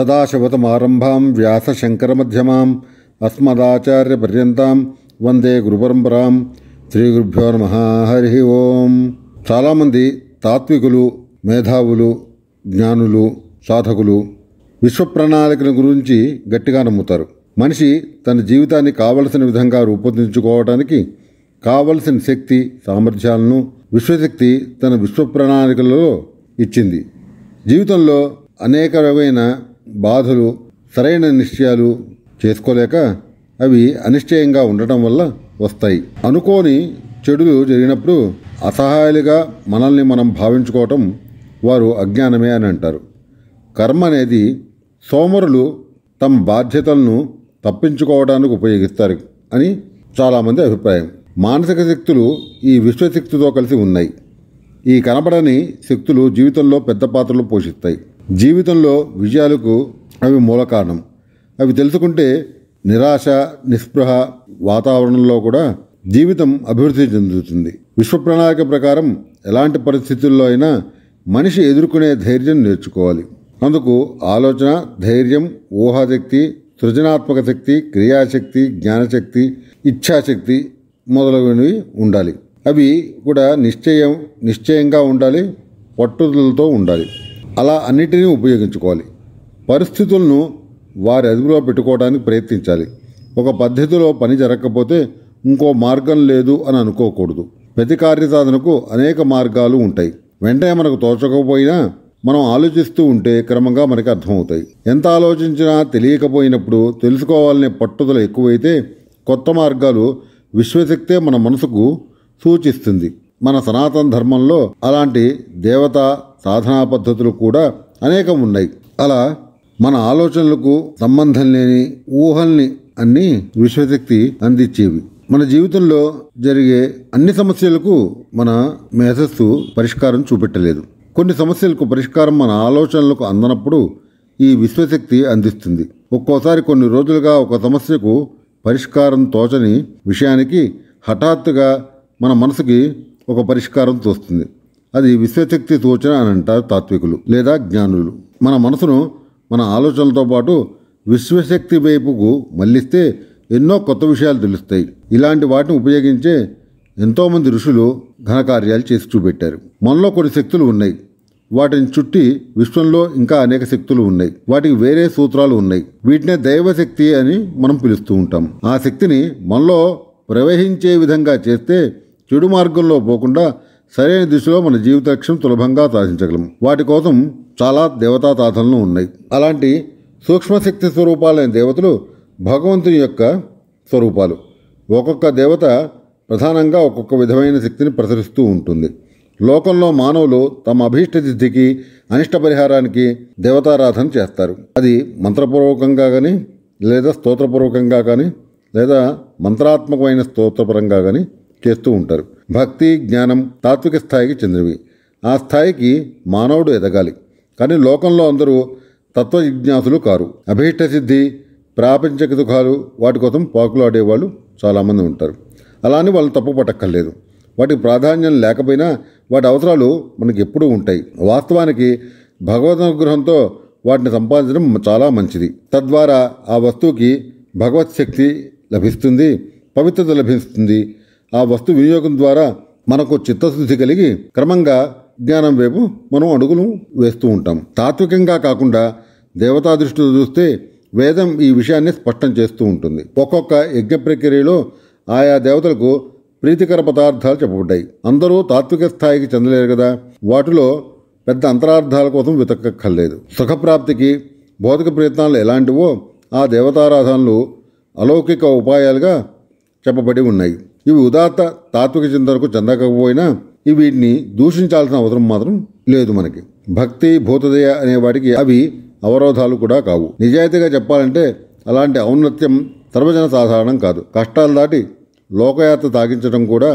మధ్యమాం అస్మదాచార్య అస్మదాచార్యపర్యంతం వందే గురుపరంపరాం గురుభ్యో నమ హరి ఓం చాలామంది తాత్వికులు మేధావులు జ్ఞానులు సాధకులు విశ్వ ప్రణాళికల గురించి గట్టిగా నమ్ముతారు మనిషి తన జీవితాన్ని కావలసిన విధంగా రూపొందించుకోవడానికి కావలసిన శక్తి సామర్థ్యాలను విశ్వశక్తి తన విశ్వ ప్రణాళికలలో ఇచ్చింది జీవితంలో అనేకమైన బాధలు సరైన నిశ్చయాలు చేసుకోలేక అవి అనిశ్చయంగా ఉండటం వల్ల వస్తాయి అనుకోని చెడులు జరిగినప్పుడు అసహాయాలుగా మనల్ని మనం భావించుకోవటం వారు అజ్ఞానమే అని అంటారు కర్మ అనేది సోమరులు తమ బాధ్యతలను తప్పించుకోవడానికి ఉపయోగిస్తారు అని చాలామంది అభిప్రాయం మానసిక శక్తులు ఈ విశ్వశక్తితో కలిసి ఉన్నాయి ఈ కనపడని శక్తులు జీవితంలో పెద్ద పాత్రలు పోషిస్తాయి జీవితంలో విజయాలకు అవి మూల కారణం అవి తెలుసుకుంటే నిరాశ నిస్పృహ వాతావరణంలో కూడా జీవితం అభివృద్ధి చెందుతుంది విశ్వ ప్రణాళిక ప్రకారం ఎలాంటి పరిస్థితుల్లో అయినా మనిషి ఎదుర్కొనే ధైర్యం నేర్చుకోవాలి అందుకు ఆలోచన ధైర్యం ఊహాశక్తి సృజనాత్మక శక్తి క్రియాశక్తి జ్ఞానశక్తి ఇచ్ఛాశక్తి మొదలైనవి ఉండాలి అవి కూడా నిశ్చయం నిశ్చయంగా ఉండాలి పట్టుదలతో ఉండాలి అలా అన్నిటినీ ఉపయోగించుకోవాలి పరిస్థితులను వారి అదుపులో పెట్టుకోవడానికి ప్రయత్నించాలి ఒక పద్ధతిలో పని జరగకపోతే ఇంకో మార్గం లేదు అని అనుకోకూడదు ప్రతి కార్యసాధనకు అనేక మార్గాలు ఉంటాయి వెంటనే మనకు తోచకపోయినా మనం ఆలోచిస్తూ ఉంటే క్రమంగా మనకి అర్థమవుతాయి ఎంత ఆలోచించినా తెలియకపోయినప్పుడు తెలుసుకోవాలనే పట్టుదల ఎక్కువైతే కొత్త మార్గాలు విశ్వశక్తే మన మనసుకు సూచిస్తుంది మన సనాతన ధర్మంలో అలాంటి దేవత సాధనా పద్ధతులు కూడా అనేకం ఉన్నాయి అలా మన ఆలోచనలకు సంబంధం లేని ఊహల్ని అన్ని విశ్వశక్తి అందించేవి మన జీవితంలో జరిగే అన్ని సమస్యలకు మన మేధస్సు పరిష్కారం చూపెట్టలేదు కొన్ని సమస్యలకు పరిష్కారం మన ఆలోచనలకు అందనప్పుడు ఈ విశ్వశక్తి అందిస్తుంది ఒక్కోసారి కొన్ని రోజులుగా ఒక సమస్యకు పరిష్కారం తోచని విషయానికి హఠాత్తుగా మన మనసుకి ఒక పరిష్కారం తోస్తుంది అది విశ్వశక్తి సూచన అని అంటారు తాత్వికులు లేదా జ్ఞానులు మన మనసును మన ఆలోచనలతో పాటు విశ్వశక్తి వైపుకు మళ్లిస్తే ఎన్నో కొత్త విషయాలు తెలుస్తాయి ఇలాంటి వాటిని ఉపయోగించే ఎంతోమంది ఋషులు ఘనకార్యాలు చేసి చూపెట్టారు మనలో కొన్ని శక్తులు ఉన్నాయి వాటిని చుట్టి విశ్వంలో ఇంకా అనేక శక్తులు ఉన్నాయి వాటికి వేరే సూత్రాలు ఉన్నాయి వీటినే దైవశక్తి అని మనం పిలుస్తూ ఉంటాం ఆ శక్తిని మనలో ప్రవహించే విధంగా చేస్తే చెడు మార్గంలో పోకుండా సరైన దిశలో మన జీవిత లక్ష్యం సులభంగా సాధించగలం వాటి కోసం చాలా దేవతా సాధనలు ఉన్నాయి అలాంటి సూక్ష్మశక్తి స్వరూపాలైన దేవతలు భగవంతుని యొక్క స్వరూపాలు ఒక్కొక్క దేవత ప్రధానంగా ఒక్కొక్క విధమైన శక్తిని ప్రసరిస్తూ ఉంటుంది లోకంలో మానవులు తమ అభీష్ట సిద్ధికి అనిష్ట పరిహారానికి దేవతారాధన చేస్తారు అది మంత్రపూర్వకంగా కానీ లేదా స్తోత్రపూర్వకంగా కానీ లేదా మంత్రాత్మకమైన స్తోత్రపరంగా కానీ చేస్తూ ఉంటారు భక్తి జ్ఞానం తాత్విక స్థాయికి చెందినవి ఆ స్థాయికి మానవుడు ఎదగాలి కానీ లోకంలో అందరూ తత్వ కారు అభీష్ట సిద్ధి ప్రాపంచక దుఃఖాలు వాటి కోసం పాకులాడేవాళ్ళు చాలామంది ఉంటారు అలానే వాళ్ళు తప్పు పట్టక్కర్లేదు వాటికి ప్రాధాన్యం లేకపోయినా వాటి అవసరాలు మనకి ఎప్పుడూ ఉంటాయి వాస్తవానికి భగవద్ అనుగ్రహంతో వాటిని సంపాదించడం చాలా మంచిది తద్వారా ఆ వస్తువుకి భగవత్ శక్తి లభిస్తుంది పవిత్రత లభిస్తుంది ఆ వస్తు వినియోగం ద్వారా మనకు చిత్తశుద్ధి కలిగి క్రమంగా జ్ఞానం వైపు మనం అడుగులు వేస్తూ ఉంటాం తాత్వికంగా కాకుండా దేవతా దృష్టితో చూస్తే వేదం ఈ విషయాన్ని స్పష్టం చేస్తూ ఉంటుంది ఒక్కొక్క యజ్ఞ ప్రక్రియలో ఆయా దేవతలకు ప్రీతికర పదార్థాలు చెప్పబడ్డాయి అందరూ తాత్విక స్థాయికి చెందలేరు కదా వాటిలో పెద్ద అంతరార్థాల కోసం వెతకక్కర్లేదు సుఖప్రాప్తికి భౌతిక ప్రయత్నాలు ఎలాంటివో ఆ దేవతారాధనలు అలౌకిక ఉపాయాలుగా చెప్పబడి ఉన్నాయి ఇవి ఉదాత్త తాత్విక చింతనకు చెందకపోయినా వీటిని దూషించాల్సిన అవసరం మాత్రం లేదు మనకి భక్తి భూతదయ అనే వాటికి అవి అవరోధాలు కూడా కావు నిజాయితీగా చెప్పాలంటే అలాంటి ఔన్నత్యం సర్వజన సాధారణం కాదు కష్టాలు దాటి లోకయాత్ర తాగించడం కూడా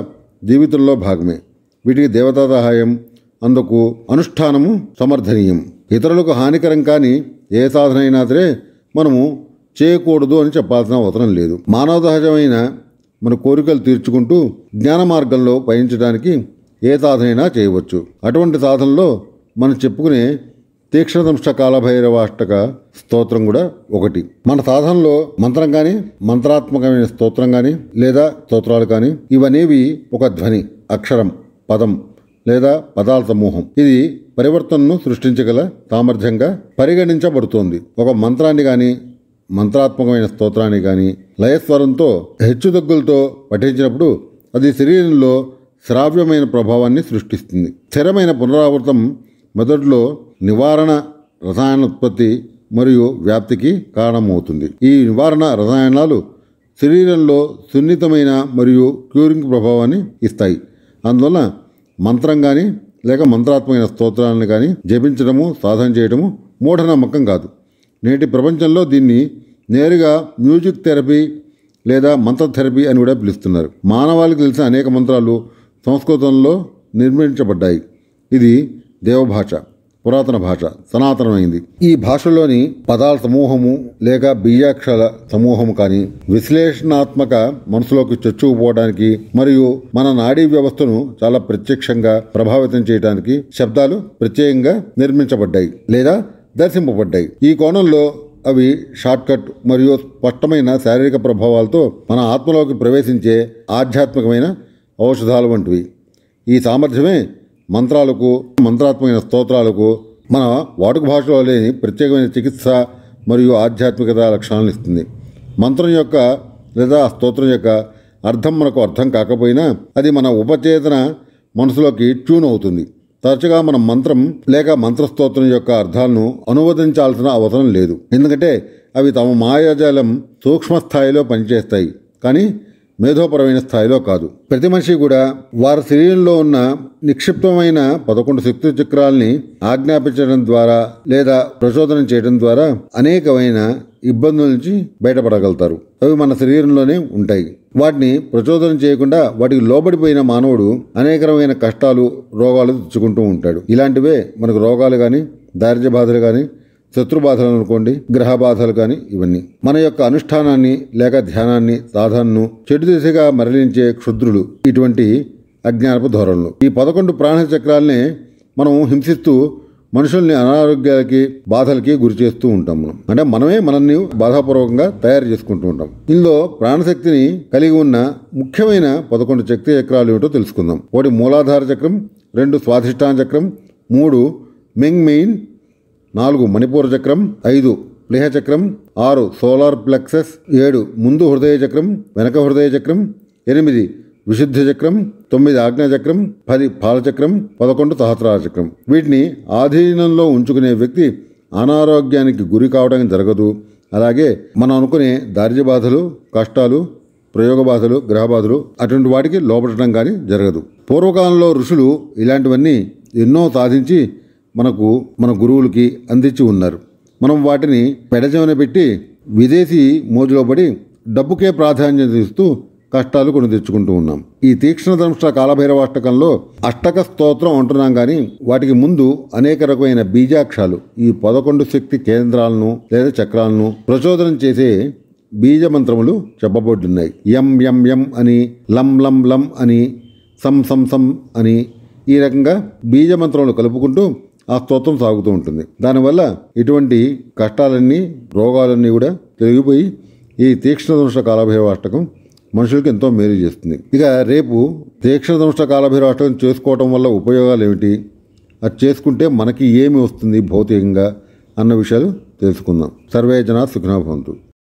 జీవితంలో భాగమే వీటికి దేవతా సహాయం అందుకు అనుష్ఠానము సమర్థనీయం ఇతరులకు హానికరం కాని ఏ సాధన అయినా సరే మనము చేయకూడదు అని చెప్పాల్సిన అవసరం లేదు మానవ సహజమైన మన కోరికలు తీర్చుకుంటూ జ్ఞాన మార్గంలో పయనించడానికి ఏ సాధనైనా చేయవచ్చు అటువంటి సాధనలో మనం చెప్పుకునే తీక్షణదంష్ట కాలభైరవాష్టక స్తోత్రం కూడా ఒకటి మన సాధనలో మంత్రం కానీ మంత్రాత్మకమైన స్తోత్రం కానీ లేదా స్తోత్రాలు కానీ ఇవనేవి ఒక ధ్వని అక్షరం పదం లేదా పదాల సమూహం ఇది పరివర్తనను సృష్టించగల సామర్థ్యంగా పరిగణించబడుతోంది ఒక మంత్రాన్ని కానీ మంత్రాత్మకమైన స్తోత్రాన్ని కానీ లయస్వరంతో హెచ్చుదగ్గులతో పఠించినప్పుడు అది శరీరంలో శ్రావ్యమైన ప్రభావాన్ని సృష్టిస్తుంది స్థిరమైన పునరావృతం మొదట్లో నివారణ రసాయన ఉత్పత్తి మరియు వ్యాప్తికి కారణమవుతుంది ఈ నివారణ రసాయనాలు శరీరంలో సున్నితమైన మరియు క్యూరింగ్ ప్రభావాన్ని ఇస్తాయి అందువల్ల మంత్రం కానీ లేక మంత్రాత్మైన స్తోత్రాలను కానీ జపించడము సాధన చేయడము మూఢనమ్మకం కాదు నేటి ప్రపంచంలో దీన్ని నేరుగా మ్యూజిక్ థెరపీ లేదా మంత్ర థెరపీ అని కూడా పిలుస్తున్నారు మానవాళికి తెలిసిన అనేక మంత్రాలు సంస్కృతంలో నిర్మించబడ్డాయి ఇది దేవభాష పురాతన భాష సనాతనమైంది ఈ భాషలోని పదాల సమూహము లేక బియ్యాక్షల సమూహము కానీ విశ్లేషణాత్మక మనసులోకి చొచ్చుకుపోవడానికి మరియు మన నాడీ వ్యవస్థను చాలా ప్రత్యక్షంగా ప్రభావితం చేయడానికి శబ్దాలు ప్రత్యేకంగా నిర్మించబడ్డాయి లేదా దర్శింపబడ్డాయి ఈ కోణంలో అవి షార్ట్కట్ మరియు స్పష్టమైన శారీరక ప్రభావాలతో మన ఆత్మలోకి ప్రవేశించే ఆధ్యాత్మికమైన ఔషధాలు వంటివి ఈ సామర్థ్యమే మంత్రాలకు మంత్రాత్మకమైన స్తోత్రాలకు మన వాడుక భాషలో లేని ప్రత్యేకమైన చికిత్స మరియు ఆధ్యాత్మికత లక్షణాలను ఇస్తుంది మంత్రం యొక్క లేదా స్తోత్రం యొక్క అర్థం మనకు అర్థం కాకపోయినా అది మన ఉపచేతన మనసులోకి ట్యూన్ అవుతుంది తరచుగా మనం మంత్రం లేక మంత్రస్తోత్రం యొక్క అర్థాలను అనువదించాల్సిన అవసరం లేదు ఎందుకంటే అవి తమ మాయాజాలం సూక్ష్మ స్థాయిలో పనిచేస్తాయి కానీ మేధోపరమైన స్థాయిలో కాదు ప్రతి మనిషి కూడా వారి శరీరంలో ఉన్న నిక్షిప్తమైన పదకొండు శక్తి చక్రాల్ని ఆజ్ఞాపించడం ద్వారా లేదా ప్రచోదనం చేయడం ద్వారా అనేకమైన ఇబ్బందుల నుంచి బయటపడగలుగుతారు అవి మన శరీరంలోనే ఉంటాయి వాటిని ప్రచోదనం చేయకుండా వాటికి లోబడిపోయిన మానవుడు అనేకరమైన కష్టాలు రోగాలు తెచ్చుకుంటూ ఉంటాడు ఇలాంటివే మనకు రోగాలు కానీ దారిద్ర్య బాధలు కానీ శత్రు బాధలు అనుకోండి గ్రహ బాధలు కానీ ఇవన్నీ మన యొక్క అనుష్ఠానాన్ని లేక ధ్యానాన్ని సాధనను చెడు దిశగా మరలించే క్షుద్రులు ఇటువంటి అజ్ఞానపు ధోరణులు ఈ పదకొండు ప్రాణ మనం హింసిస్తూ మనుషుల్ని అనారోగ్యాలకి బాధలకి గురి చేస్తూ ఉంటాం మనం అంటే మనమే మనల్ని బాధాపూర్వకంగా తయారు చేసుకుంటూ ఉంటాం ఇందులో ప్రాణశక్తిని కలిగి ఉన్న ముఖ్యమైన పదకొండు శక్తి చక్రాలు ఏమిటో తెలుసుకుందాం ఒకటి మూలాధార చక్రం రెండు స్వాధిష్టాన చక్రం మూడు మింగ్ మెయిన్ నాలుగు మణిపూర్ చక్రం ఐదు ప్లేహ చక్రం ఆరు సోలార్ ప్లెక్సెస్ ఏడు ముందు హృదయ చక్రం వెనక హృదయ చక్రం ఎనిమిది విశుద్ధ చక్రం తొమ్మిది ఆజ్ఞాచక్రం పది పాలచక్రం పదకొండు సహస్రాల చక్రం వీటిని ఆధీనంలో ఉంచుకునే వ్యక్తి అనారోగ్యానికి గురి కావడానికి జరగదు అలాగే మనం అనుకునే దారిద్ర్య బాధలు కష్టాలు ప్రయోగ బాధలు గ్రహ బాధలు అటువంటి వాటికి లోపడటం కానీ జరగదు పూర్వకాలంలో ఋషులు ఇలాంటివన్నీ ఎన్నో సాధించి మనకు మన గురువులకి అందించి ఉన్నారు మనం వాటిని పెడచమని పెట్టి విదేశీ మోజులో పడి డబ్బుకే ప్రాధాన్యత ఇస్తూ కష్టాలు కొని తెచ్చుకుంటూ ఉన్నాం ఈ తీక్షణ ధనుష్ట కాలభైరవ అష్టకంలో అష్టక స్తోత్రం అంటున్నాం కానీ వాటికి ముందు అనేక రకమైన బీజాక్షాలు ఈ పదకొండు శక్తి కేంద్రాలను లేదా చక్రాలను ప్రచోదనం చేసే బీజ మంత్రములు చెప్పబడున్నాయి ఎం ఎం ఎం అని లం లం లం అని సం సం సం అని ఈ రకంగా బీజ మంత్రములు కలుపుకుంటూ ఆ స్తోత్రం సాగుతూ ఉంటుంది దానివల్ల ఇటువంటి కష్టాలన్నీ రోగాలన్నీ కూడా తొలగిపోయి ఈ తీక్ష్ణ దృష్ట కాలభైరవ అష్టకం మనుషులకు ఎంతో మేలు చేస్తుంది ఇక రేపు దీక్షణ సంష్ట కాలభైరవాష్టం చేసుకోవటం వల్ల ఉపయోగాలు ఏమిటి అది చేసుకుంటే మనకి ఏమి వస్తుంది భౌతికంగా అన్న విషయాలు తెలుసుకుందాం సర్వే జనా సుఖినోభవంతు